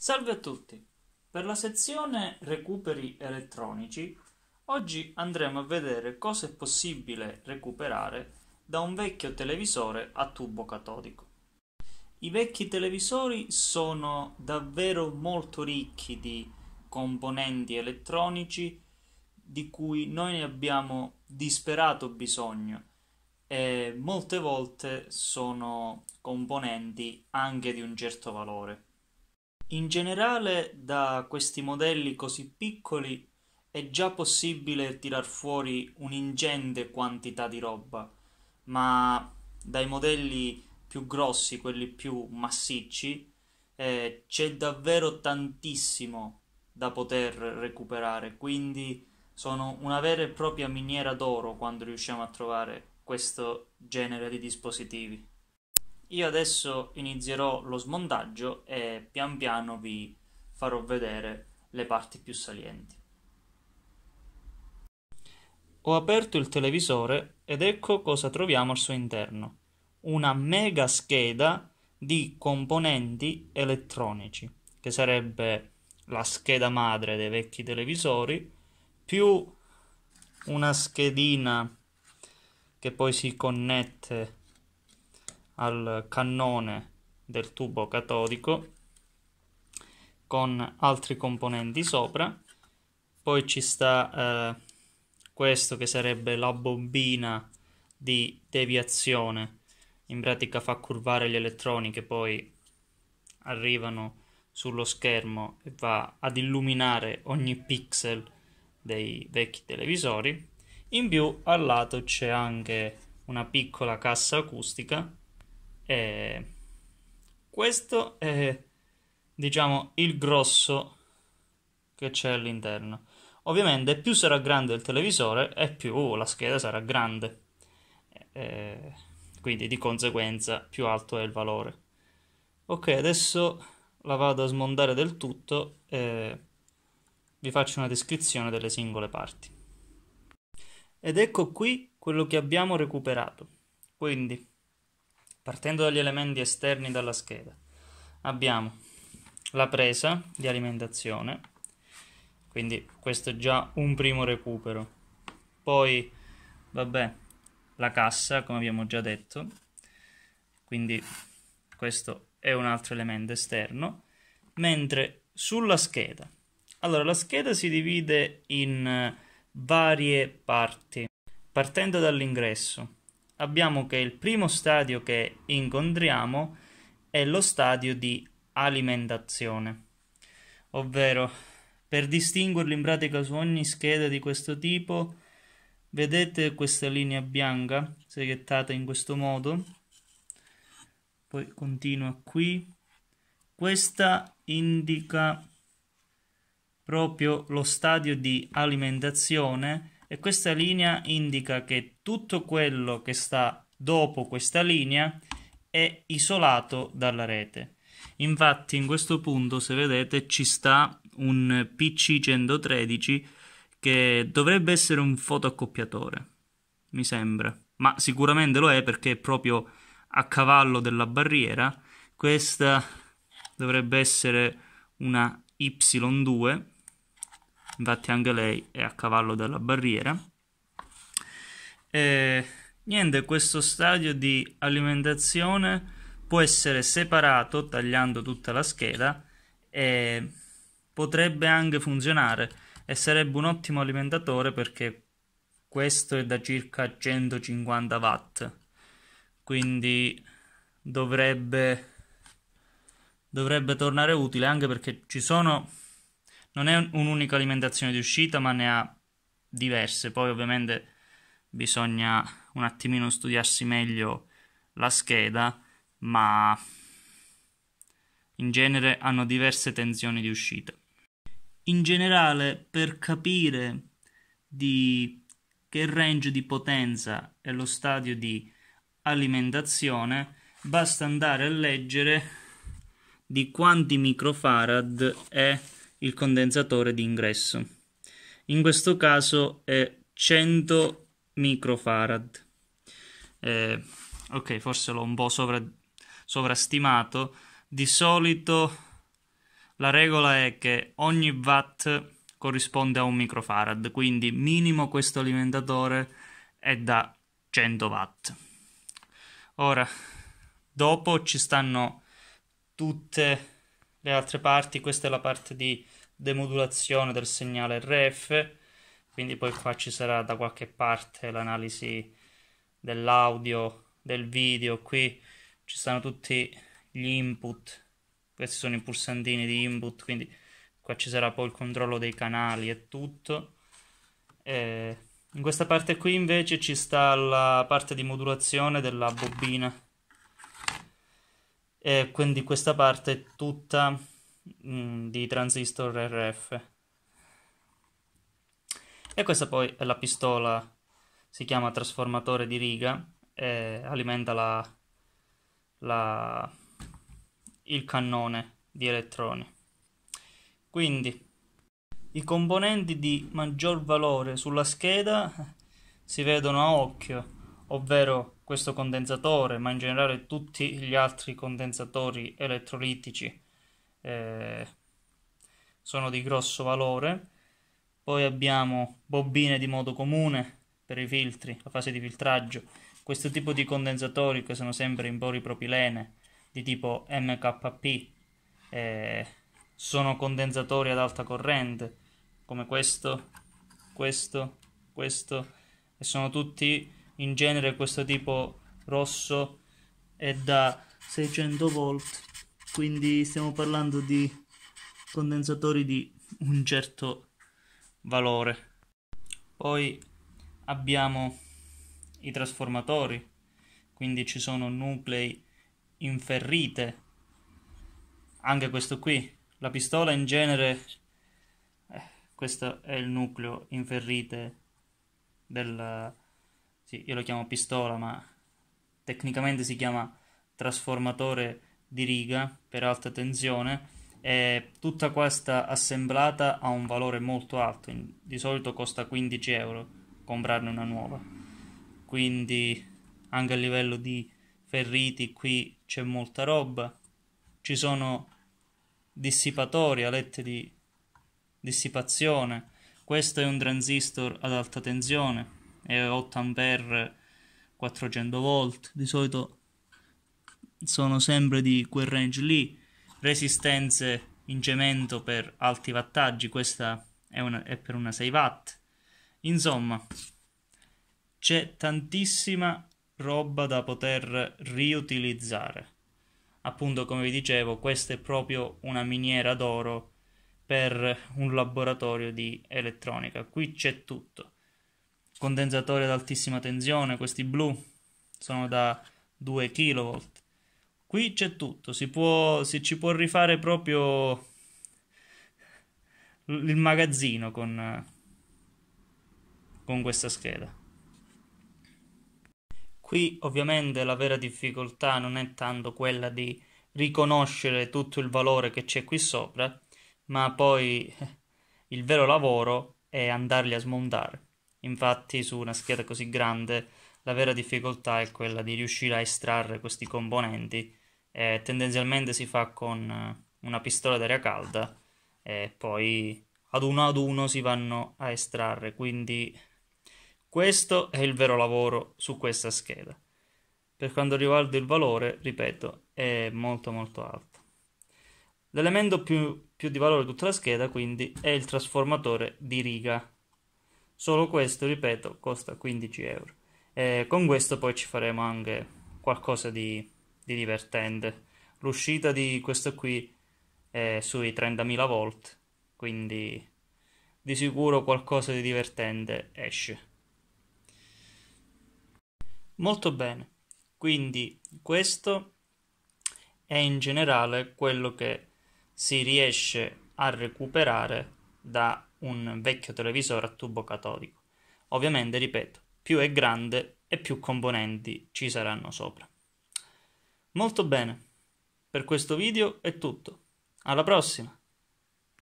Salve a tutti! Per la sezione recuperi elettronici oggi andremo a vedere cosa è possibile recuperare da un vecchio televisore a tubo catodico. I vecchi televisori sono davvero molto ricchi di componenti elettronici di cui noi ne abbiamo disperato bisogno e molte volte sono componenti anche di un certo valore. In generale da questi modelli così piccoli è già possibile tirar fuori un'ingente quantità di roba, ma dai modelli più grossi, quelli più massicci, eh, c'è davvero tantissimo da poter recuperare, quindi sono una vera e propria miniera d'oro quando riusciamo a trovare questo genere di dispositivi. Io adesso inizierò lo smontaggio e pian piano vi farò vedere le parti più salienti. Ho aperto il televisore ed ecco cosa troviamo al suo interno. Una mega scheda di componenti elettronici, che sarebbe la scheda madre dei vecchi televisori, più una schedina che poi si connette al cannone del tubo catodico con altri componenti sopra poi ci sta eh, questo che sarebbe la bobbina di deviazione in pratica fa curvare gli elettroni che poi arrivano sullo schermo e va ad illuminare ogni pixel dei vecchi televisori in più al lato c'è anche una piccola cassa acustica eh, questo è, diciamo, il grosso che c'è all'interno. Ovviamente più sarà grande il televisore e più la scheda sarà grande, eh, quindi di conseguenza più alto è il valore. Ok, adesso la vado a smontare del tutto e vi faccio una descrizione delle singole parti. Ed ecco qui quello che abbiamo recuperato. Quindi partendo dagli elementi esterni dalla scheda. Abbiamo la presa di alimentazione, quindi questo è già un primo recupero. Poi, vabbè, la cassa, come abbiamo già detto, quindi questo è un altro elemento esterno. Mentre sulla scheda, allora la scheda si divide in eh, varie parti, partendo dall'ingresso abbiamo che il primo stadio che incontriamo è lo stadio di alimentazione, ovvero per distinguerli in pratica su ogni scheda di questo tipo vedete questa linea bianca seghettata in questo modo, poi continua qui, questa indica proprio lo stadio di alimentazione e questa linea indica che tutto quello che sta dopo questa linea è isolato dalla rete. Infatti in questo punto, se vedete, ci sta un PC113 che dovrebbe essere un fotoaccoppiatore, mi sembra. Ma sicuramente lo è perché è proprio a cavallo della barriera. Questa dovrebbe essere una Y2 infatti anche lei è a cavallo della barriera. E, niente, questo stadio di alimentazione può essere separato tagliando tutta la scheda e potrebbe anche funzionare e sarebbe un ottimo alimentatore perché questo è da circa 150 watt quindi dovrebbe, dovrebbe tornare utile anche perché ci sono non è un'unica alimentazione di uscita, ma ne ha diverse. Poi ovviamente bisogna un attimino studiarsi meglio la scheda, ma in genere hanno diverse tensioni di uscita. In generale, per capire di che range di potenza è lo stadio di alimentazione, basta andare a leggere di quanti microfarad è il condensatore di ingresso. In questo caso è 100 microfarad. Eh, ok, forse l'ho un po' sovra, sovrastimato. Di solito la regola è che ogni watt corrisponde a un microfarad, quindi minimo questo alimentatore è da 100 watt. Ora, dopo ci stanno tutte le altre parti, questa è la parte di demodulazione del segnale RF, quindi poi qua ci sarà da qualche parte l'analisi dell'audio, del video, qui ci stanno tutti gli input, questi sono i pulsantini di input, quindi qua ci sarà poi il controllo dei canali e tutto. E eh, in questa parte qui invece ci sta la parte di modulazione della bobina e quindi questa parte è tutta mh, mm, di transistor RF. E questa poi è la pistola, si chiama trasformatore di riga, e alimenta la, la, il cannone di elettroni. Quindi i componenti di maggior valore sulla scheda si vedono a occhio, ovvero questo condensatore, ma in generale tutti gli altri condensatori elettrolitici eh, sono di grosso valore. Poi abbiamo bobine di modo comune per i filtri, la fase di filtraggio. Questo tipo di condensatori che sono sempre in boripropilene di tipo MKP eh, sono condensatori ad alta corrente come questo, questo, questo e sono tutti in genere questo tipo rosso è da 600 volt quindi stiamo parlando di condensatori di un certo valore poi abbiamo i trasformatori quindi ci sono nuclei in ferrite anche questo qui la pistola in genere eh, questo è il nucleo in ferrite della sì, io lo chiamo pistola, ma tecnicamente si chiama trasformatore di riga per alta tensione e tutta questa assemblata ha un valore molto alto, di solito costa 15 euro comprarne una nuova. Quindi anche a livello di ferriti qui c'è molta roba. Ci sono dissipatori, alette di dissipazione. Questo è un transistor ad alta tensione e 8 ampere 400 volt di solito sono sempre di quel range lì resistenze in cemento per alti wattaggi questa è, una, è per una 6 watt insomma c'è tantissima roba da poter riutilizzare appunto come vi dicevo questa è proprio una miniera d'oro per un laboratorio di elettronica qui c'è tutto condensatori ad altissima tensione, questi blu sono da 2 kV. Qui c'è tutto, si, può, si ci può rifare proprio il magazzino con, con questa scheda. Qui ovviamente la vera difficoltà non è tanto quella di riconoscere tutto il valore che c'è qui sopra, ma poi il vero lavoro è andarli a smontare. Infatti, su una scheda così grande, la vera difficoltà è quella di riuscire a estrarre questi componenti. Eh, tendenzialmente si fa con eh, una pistola d'aria calda e poi ad uno ad uno si vanno a estrarre. Quindi questo è il vero lavoro su questa scheda. Per quanto riguarda il valore, ripeto, è molto molto alto. L'elemento più, più di valore di tutta la scheda quindi è il trasformatore di riga Solo questo, ripeto, costa 15 euro. E con questo poi ci faremo anche qualcosa di, di divertente. L'uscita di questo qui è sui 30.000 volt, quindi di sicuro qualcosa di divertente esce. Molto bene, quindi questo è in generale quello che si riesce a recuperare da un vecchio televisore a tubo catodico. Ovviamente, ripeto, più è grande e più componenti ci saranno sopra. Molto bene, per questo video è tutto. Alla prossima!